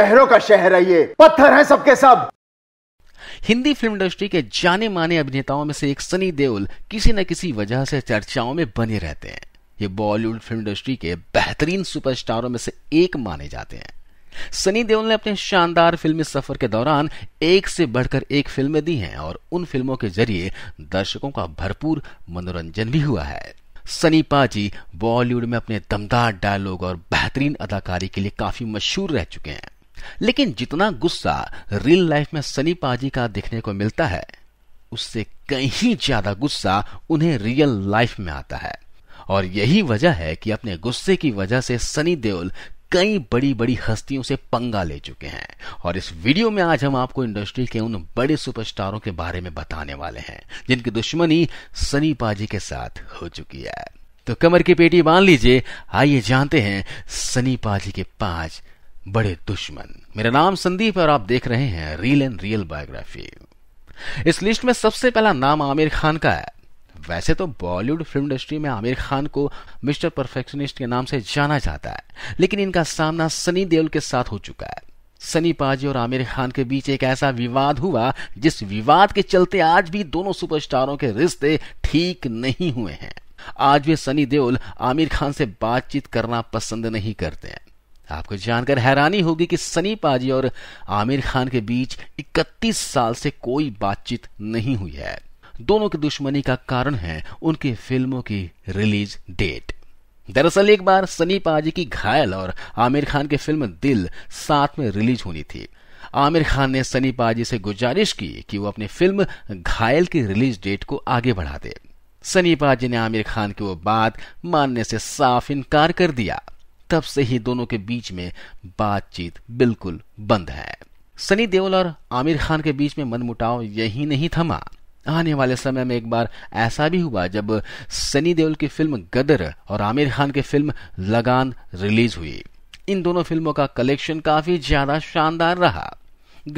शहरों का शहर है ये पत्थर है सबके सब हिंदी फिल्म इंडस्ट्री के जाने माने अभिनेताओं में से एक सनी देओल किसी न किसी वजह से चर्चाओं में बने रहते हैं ये बॉलीवुड फिल्म इंडस्ट्री के बेहतरीन सुपरस्टारों में से एक माने जाते हैं सनी देओल ने अपने शानदार फिल्मी सफर के दौरान एक से बढ़कर एक फिल्में दी हैं और उन फिल्मों के जरिए दर्शकों का भरपूर मनोरंजन भी हुआ है सनी पाजी बॉलीवुड में अपने दमदार डायलॉग और बेहतरीन अदाकारी के लिए काफी मशहूर रह चुके हैं लेकिन जितना गुस्सा रियल लाइफ में सनी पाजी का देखने को मिलता है उससे कहीं ज्यादा गुस्सा उन्हें रियल लाइफ में आता है और यही वजह है कि अपने गुस्से की वजह से सनी देओल कई बड़ी बड़ी हस्तियों से पंगा ले चुके हैं और इस वीडियो में आज हम आपको इंडस्ट्री के उन बड़े सुपरस्टारों के बारे में बताने वाले हैं जिनकी दुश्मनी सनी पाजी के साथ हो चुकी है तो कमर की पेटी बांध लीजिए आइए जानते हैं सनी पाजी के पांच बड़े दुश्मन मेरा नाम संदीप है और आप देख रहे हैं रील एंड रियल बायोग्राफी इस लिस्ट में सबसे पहला नाम आमिर खान का है वैसे तो बॉलीवुड फिल्म इंडस्ट्री में आमिर खान को मिस्टर परफेक्शनिस्ट के नाम से जाना जाता है लेकिन इनका सामना सनी देओल के साथ हो चुका है सनी पाजी और आमिर खान के बीच एक ऐसा विवाद हुआ जिस विवाद के चलते आज भी दोनों सुपरस्टारों के रिश्ते ठीक नहीं हुए हैं आज भी सनी देओल आमिर खान से बातचीत करना पसंद नहीं करते हैं आपको जानकर हैरानी होगी कि सनी पाजी और आमिर खान के बीच 31 साल से कोई बातचीत नहीं हुई है दोनों की दुश्मनी का कारण है उनकी फिल्मों की रिलीज डेट दरअसल एक बार सनी पाजी की घायल और आमिर खान की फिल्म दिल साथ में रिलीज होनी थी आमिर खान ने सनी पाजी से गुजारिश की कि वो अपनी फिल्म घायल की रिलीज डेट को आगे बढ़ा दे सनी पाजी ने आमिर खान की वो बात मानने से साफ इनकार कर दिया तब से ही दोनों के बीच में बातचीत बिल्कुल बंद है सनी देओल और आमिर खान के बीच में मनमुटाव यही नहीं थमा आने वाले समय में एक बार ऐसा भी हुआ जब सनी देओल की फिल्म गदर और आमिर खान की फिल्म लगान रिलीज हुई इन दोनों फिल्मों का कलेक्शन काफी ज्यादा शानदार रहा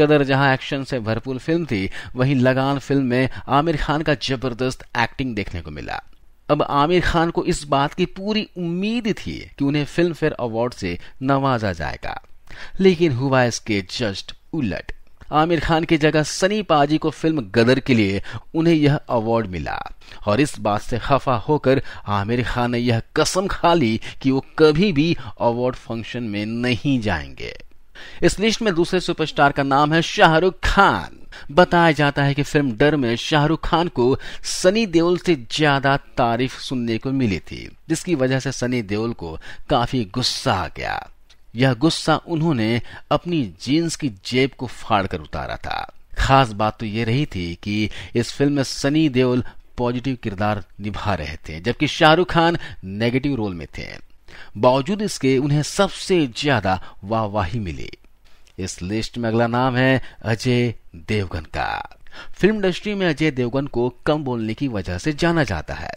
गदर जहां एक्शन से भरपूर फिल्म थी वहीं लगान फिल्म में आमिर खान का जबरदस्त एक्टिंग देखने को मिला अब आमिर खान को इस बात की पूरी उम्मीद थी कि उन्हें फिल्म फेयर अवार्ड से नवाजा जाएगा लेकिन हुआ इसके जस्ट उलट आमिर खान की जगह सनी पाजी को फिल्म गदर के लिए उन्हें यह अवार्ड मिला और इस बात से खफा होकर आमिर खान ने यह कसम खा ली कि वो कभी भी अवार्ड फंक्शन में नहीं जाएंगे इस लिस्ट में दूसरे सुपरस्टार का नाम है शाहरुख खान बताया जाता है कि फिल्म डर में शाहरुख खान को सनी देओल से ज्यादा तारीफ सुनने को मिली थी जिसकी वजह से सनी देओल को काफी गुस्सा आ गया यह गुस्सा उन्होंने अपनी जीन्स की जेब को फाड़ कर उतारा था खास बात तो ये रही थी कि इस फिल्म में सनी देओल पॉजिटिव किरदार निभा रहे थे जबकि शाहरुख खान नेगेटिव रोल में थे बावजूद इसके उन्हें सबसे ज्यादा वाहवाही मिली इस लिस्ट में अगला नाम है अजय देवगन का फिल्म इंडस्ट्री में अजय देवगन को कम बोलने की वजह से जाना जाता है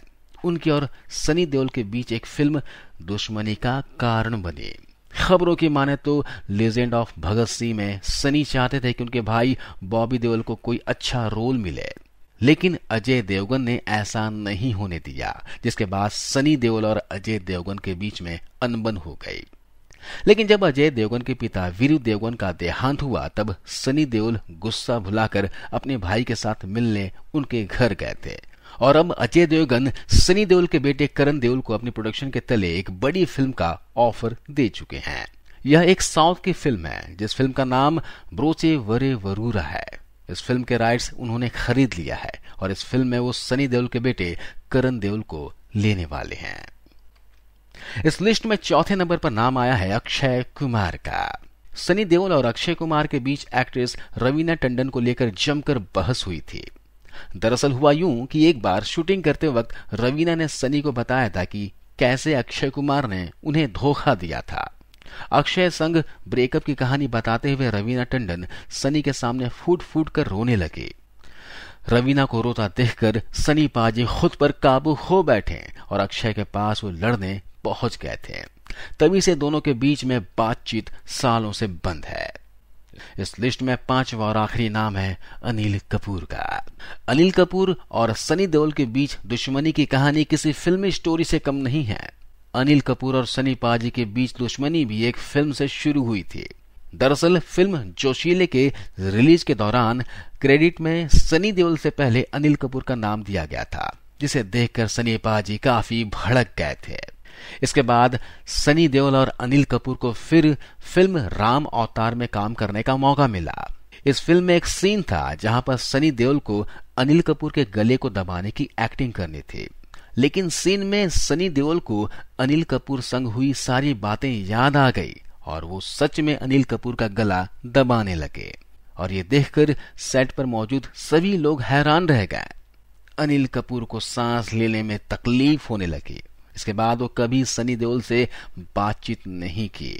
उनकी और सनी देओल के बीच एक फिल्म दुश्मनी का कारण बनी खबरों की माने तो लेजेंड ऑफ भगत सिंह में सनी चाहते थे कि उनके भाई बॉबी देओल को कोई अच्छा रोल मिले लेकिन अजय देवगन ने ऐसा नहीं होने दिया जिसके बाद सनी देओल और अजय देवगन के बीच में अनबन हो गई लेकिन जब अजय देवगन के पिता वीरू देवगन का देहांत हुआ तब सनी देओल गुस्सा भुलाकर अपने भाई के साथ मिलने उनके घर गए थे और अब अजय देवगन सनी देओल के बेटे करण देओल को अपनी प्रोडक्शन के तले एक बड़ी फिल्म का ऑफर दे चुके हैं यह एक साउथ की फिल्म है जिस फिल्म का नाम ब्रोचे वरे वरूरा है इस फिल्म के राइट्स उन्होंने खरीद लिया है और इस फिल्म में वो सनी देओल के बेटे करण देओल को लेने वाले हैं इस लिस्ट में चौथे नंबर पर नाम आया है अक्षय कुमार का सनी देओल और अक्षय कुमार के बीच एक्ट्रेस रवीना टंडन को लेकर जमकर बहस हुई थी दरअसल हुआ यूं कि एक बार शूटिंग करते वक्त रवीना ने सनी को बताया था कि कैसे अक्षय कुमार ने उन्हें धोखा दिया था अक्षय संग ब्रेकअप की कहानी बताते हुए रवीना टंडन सनी के सामने फूट फूट कर रोने लगे रवीना को रोता देखकर सनी पाजी खुद पर काबू हो बैठे और अक्षय के पास वो लड़ने पहुंच गए थे तभी से दोनों के बीच में बातचीत सालों से बंद है इस लिस्ट में पांचवा और आखिरी नाम है अनिल कपूर का अनिल कपूर और सनी देओल के बीच दुश्मनी की कहानी किसी फिल्मी स्टोरी से कम नहीं है अनिल कपूर और सनी पाजी के बीच दुश्मनी भी एक फिल्म से शुरू हुई थी दरअसल फिल्म जोशीले के रिलीज के दौरान क्रेडिट में सनी देओल से पहले अनिल कपूर का नाम दिया गया था जिसे देखकर सनी पाजी काफी भड़क गए थे इसके बाद सनी देओल और अनिल कपूर को फिर फिल्म राम अवतार में काम करने का मौका मिला इस फिल्म में एक सीन था जहां पर सनी देओल को अनिल कपूर के गले को दबाने की एक्टिंग करनी थी लेकिन सीन में सनी देओल को अनिल कपूर संग हुई सारी बातें याद आ गई और वो सच में अनिल कपूर का गला दबाने लगे और ये देखकर सेट पर मौजूद सभी लोग हैरान रह गए अनिल कपूर को सांस लेने में तकलीफ होने लगी इसके बाद वो कभी सनी देओल से बातचीत नहीं की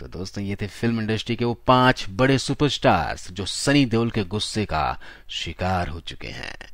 तो दोस्तों ये थे फिल्म इंडस्ट्री के वो पांच बड़े सुपरस्टार्स जो सनी देओल के गुस्से का शिकार हो चुके हैं